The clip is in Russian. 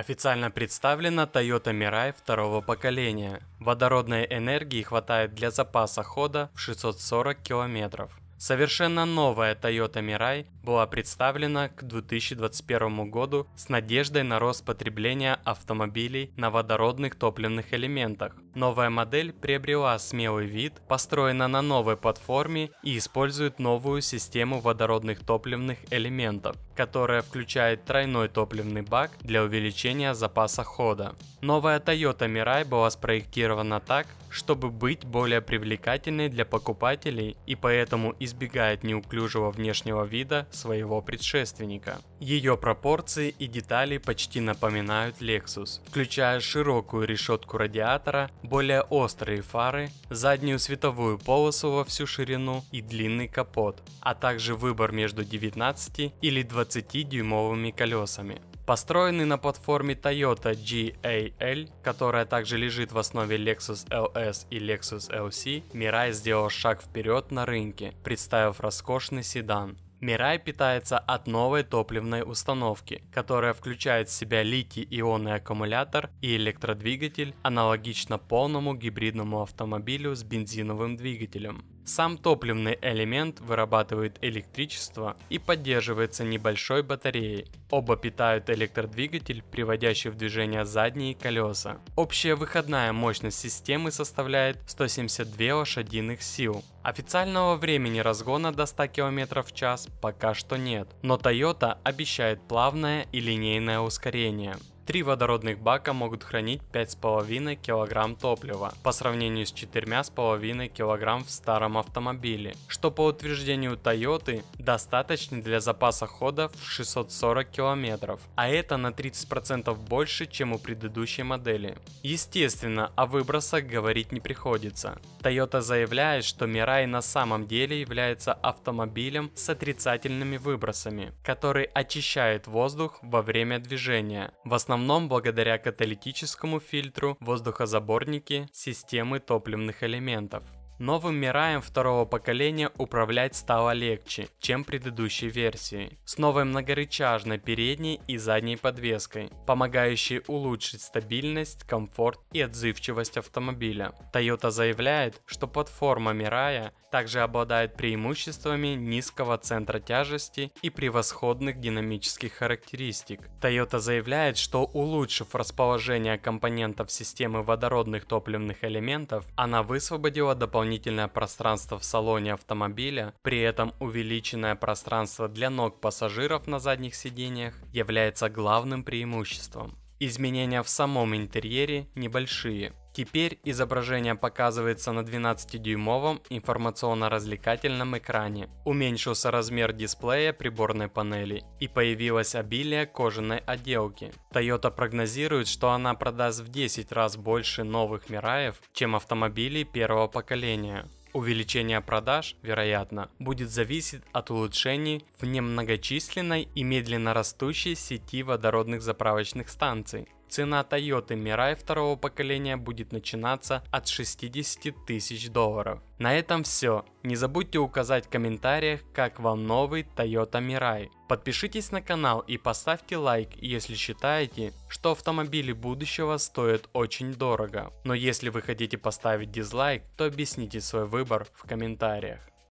Официально представлена Toyota Mirai второго поколения. Водородной энергии хватает для запаса хода в 640 километров. Совершенно новая Toyota Mirai была представлена к 2021 году с надеждой на рост потребления автомобилей на водородных топливных элементах. Новая модель приобрела смелый вид, построена на новой платформе и использует новую систему водородных топливных элементов которая включает тройной топливный бак для увеличения запаса хода. Новая Toyota Mirai была спроектирована так, чтобы быть более привлекательной для покупателей и поэтому избегает неуклюжего внешнего вида своего предшественника. Ее пропорции и детали почти напоминают Lexus, включая широкую решетку радиатора, более острые фары, заднюю световую полосу во всю ширину и длинный капот, а также выбор между 19 или 20 20-дюймовыми колесами. Построенный на платформе Toyota GAL, которая также лежит в основе Lexus LS и Lexus LC, Mirai сделал шаг вперед на рынке, представив роскошный седан. Мирай питается от новой топливной установки, которая включает в себя литий-ионный аккумулятор и электродвигатель, аналогично полному гибридному автомобилю с бензиновым двигателем. Сам топливный элемент вырабатывает электричество и поддерживается небольшой батареей. Оба питают электродвигатель, приводящий в движение задние колеса. Общая выходная мощность системы составляет 172 лошадиных сил. Официального времени разгона до 100 км в час пока что нет, но Toyota обещает плавное и линейное ускорение. Три водородных бака могут хранить 5,5 кг топлива по сравнению с 4,5 кг в старом автомобиле, что по утверждению Toyota достаточно для запаса хода в 640 км, а это на 30% больше, чем у предыдущей модели. Естественно, о выбросах говорить не приходится. Toyota заявляет, что Mirai на самом деле является автомобилем с отрицательными выбросами, который очищает воздух во время движения. В основном основном благодаря каталитическому фильтру воздухозаборники системы топливных элементов. Новым Мираем второго поколения управлять стало легче, чем предыдущей версии, с новой многорычажной передней и задней подвеской, помогающей улучшить стабильность, комфорт и отзывчивость автомобиля. Toyota заявляет, что платформа Мирая также обладает преимуществами низкого центра тяжести и превосходных динамических характеристик. Toyota заявляет, что улучшив расположение компонентов системы водородных топливных элементов, она высвободила дополнительные дополнительное пространство в салоне автомобиля, при этом увеличенное пространство для ног пассажиров на задних сиденьях является главным преимуществом. Изменения в самом интерьере небольшие. Теперь изображение показывается на 12-дюймовом информационно-развлекательном экране. Уменьшился размер дисплея приборной панели и появилось обилие кожаной отделки. Toyota прогнозирует, что она продаст в 10 раз больше новых Мираев, чем автомобилей первого поколения. Увеличение продаж, вероятно, будет зависеть от улучшений в немногочисленной и медленно растущей сети водородных заправочных станций. Цена Toyota Mirai второго поколения будет начинаться от 60 тысяч долларов. На этом все. Не забудьте указать в комментариях, как вам новый Toyota Mirai. Подпишитесь на канал и поставьте лайк, если считаете, что автомобили будущего стоят очень дорого. Но если вы хотите поставить дизлайк, то объясните свой выбор в комментариях.